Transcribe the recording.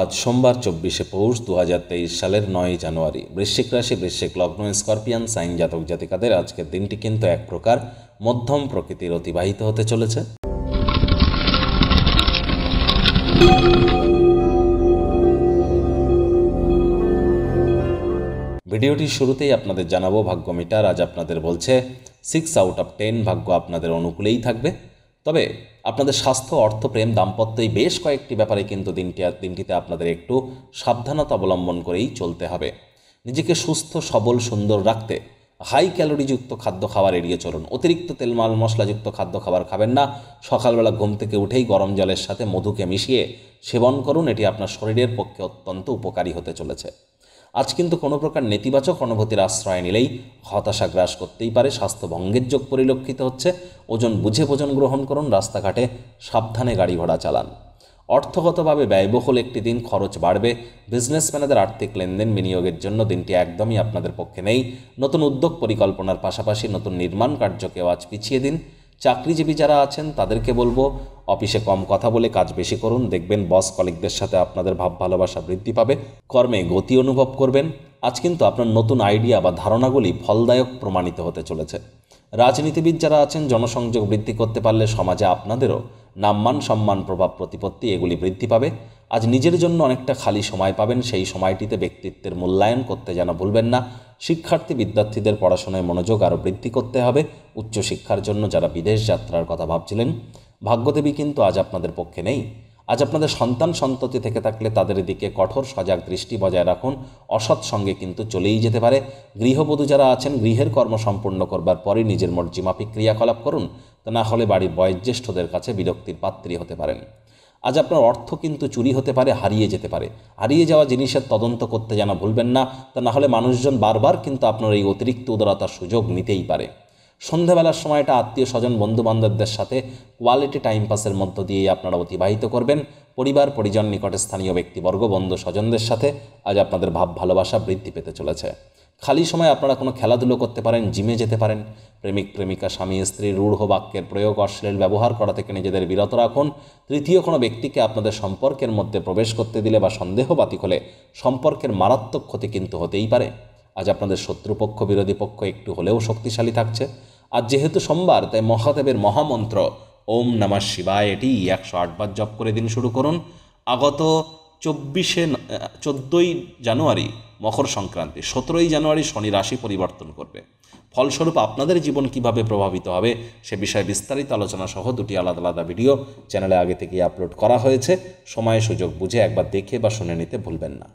আজ সোমবার চব্বিশে পৌষ দু সালের নয় জানুয়ারি বৃশ্চিক রাশি বৃশ্চিক লগ্ন স্করপিয়ান সাইন জাতক জাতিকাদের আজকের দিনটি কিন্তু এক প্রকার মধ্যম প্রকৃতির অতিবাহিত হতে চলেছে ভিডিওটির শুরুতেই আপনাদের জানাবো ভাগ্য মিটার আজ আপনাদের বলছে সিক্স আউট অফ টেন ভাগ্য আপনাদের অনুকূলেই থাকবে তবে আপনাদের স্বাস্থ্য অর্থ প্রেম দাম্পত্য এই বেশ কয়েকটি ব্যাপারে কিন্তু দিনটি দিনটিতে আপনাদের একটু সাবধানতা অবলম্বন করেই চলতে হবে নিজেকে সুস্থ সবল সুন্দর রাখতে হাই ক্যালোরিযুক্ত খাদ্য খাবার এড়িয়ে চলুন অতিরিক্ত তেল মাল মশলাযুক্ত খাদ্য খাবার খাবেন না সকালবেলা ঘুম থেকে উঠেই গরম জলের সাথে মধুকে মিশিয়ে সেবন করুন এটি আপনার শরীরের পক্ষে অত্যন্ত উপকারী হতে চলেছে আজ কিন্তু কোনো প্রকার নেতিবাচক অনুভূতির আশ্রয় নিলেই হতাশা গ্রাস করতেই পারে স্বাস্থ্যভঙ্গের যোগ পরিলক্ষিত হচ্ছে ওজন বুঝে ভোজন গ্রহণ করুন রাস্তাঘাটে সাবধানে গাড়ি ঘোড়া চালান অর্থগতভাবে ব্যয়বহুল একটি দিন খরচ বাড়বে বিজনেসম্যানদের আর্থিক লেনদেন বিনিয়োগের জন্য দিনটি একদমই আপনাদের পক্ষে নেই নতুন উদ্যোগ পরিকল্পনার পাশাপাশি নতুন নির্মাণ কার্যকেও আজ পিছিয়ে দিন চাকরিজীবী যারা আছেন তাদেরকে বলবো অফিসে কম কথা বলে কাজ বেশি করুন দেখবেন বস কলিকদের সাথে আপনাদের ভাব ভালোবাসা বৃদ্ধি পাবে কর্মে গতি অনুভব করবেন আজ কিন্তু আপনার নতুন আইডিয়া বা ধারণাগুলি ফলদায়ক প্রমাণিত হতে চলেছে রাজনীতিবিদ যারা আছেন জনসংযোগ বৃদ্ধি করতে পারলে সমাজে আপনাদেরও নাম্মান সম্মান প্রভাব প্রতিপত্তি এগুলি বৃদ্ধি পাবে আজ নিজের জন্য অনেকটা খালি সময় পাবেন সেই সময়টিতে ব্যক্তিত্বের মূল্যায়ন করতে যেন ভুলবেন না শিক্ষার্থী বিদ্যার্থীদের পড়াশোনায় মনোযোগ আরও বৃদ্ধি করতে হবে উচ্চশিক্ষার জন্য যারা বিদেশ যাত্রার কথা ভাবছিলেন ভাগ্যদেবী কিন্তু আজ আপনাদের পক্ষে নেই আজ আপনাদের সন্তান সন্ততি থেকে থাকলে তাদের দিকে কঠোর সজাগ দৃষ্টি বজায় রাখুন অসৎ সঙ্গে কিন্তু চলেই যেতে পারে গৃহবধূ যারা আছেন গৃহের কর্ম সম্পূর্ণ করবার পরে নিজের মর্জি মাফিক ক্রিয়াকলাপ করুন তা না হলে বাড়ির বয়োজ্যেষ্ঠদের কাছে বিরক্তির পাত্রী হতে পারেন আজ আপনার অর্থ কিন্তু চুরি হতে পারে হারিয়ে যেতে পারে হারিয়ে যাওয়া জিনিসের তদন্ত করতে যেন ভুলবেন না তা না হলে মানুষজন বারবার কিন্তু আপনার এই অতিরিক্ত উদারতার সুযোগ নিতেই পারে সন্ধ্যাবেলার সময়টা আত্মীয় স্বজন বন্ধুবান্ধবদের সাথে কোয়ালিটি টাইম পাসের মধ্য দিয়েই আপনারা অতিবাহিত করবেন পরিবার পরিজন নিকটে স্থানীয় ব্যক্তিবর্গ বন্ধু স্বজনদের সাথে আজ আপনাদের ভাব ভালোবাসা বৃদ্ধি পেতে চলেছে খালি সময় আপনারা কোনো খেলাধুলো করতে পারেন জিমে যেতে পারেন প্রেমিক প্রেমিকা স্বামী স্ত্রী রূঢ় বাক্যের প্রয়োগ অশ্লীল ব্যবহার করা থেকে নিজেদের বিরত রাখুন তৃতীয় কোনো ব্যক্তিকে আপনাদের সম্পর্কের মধ্যে প্রবেশ করতে দিলে বা সন্দেহবাতিক হলে সম্পর্কের মারাত্মক ক্ষতি কিন্তু হতেই পারে আজ আপনাদের শত্রুপক্ষ বিরোধী পক্ষ একটু হলেও শক্তিশালী থাকছে আর যেহেতু সোমবার তাই মহাদেবের মহামন্ত্র ওম নামা শিবায় এটি একশো আটবার জপ করে দিন শুরু করুন আগত চব্বিশে চোদ্দোই জানুয়ারি মকর সংক্রান্তি সতেরোই জানুয়ারি শনি রাশি পরিবর্তন করবে ফলস্বরূপ আপনাদের জীবন কিভাবে প্রভাবিত হবে সে বিষয়ে বিস্তারিত আলোচনা সহ দুটি আলাদা আলাদা ভিডিও চ্যানেলে আগে থেকেই আপলোড করা হয়েছে সময় সুযোগ বুঝে একবার দেখে বা শুনে নিতে ভুলবেন না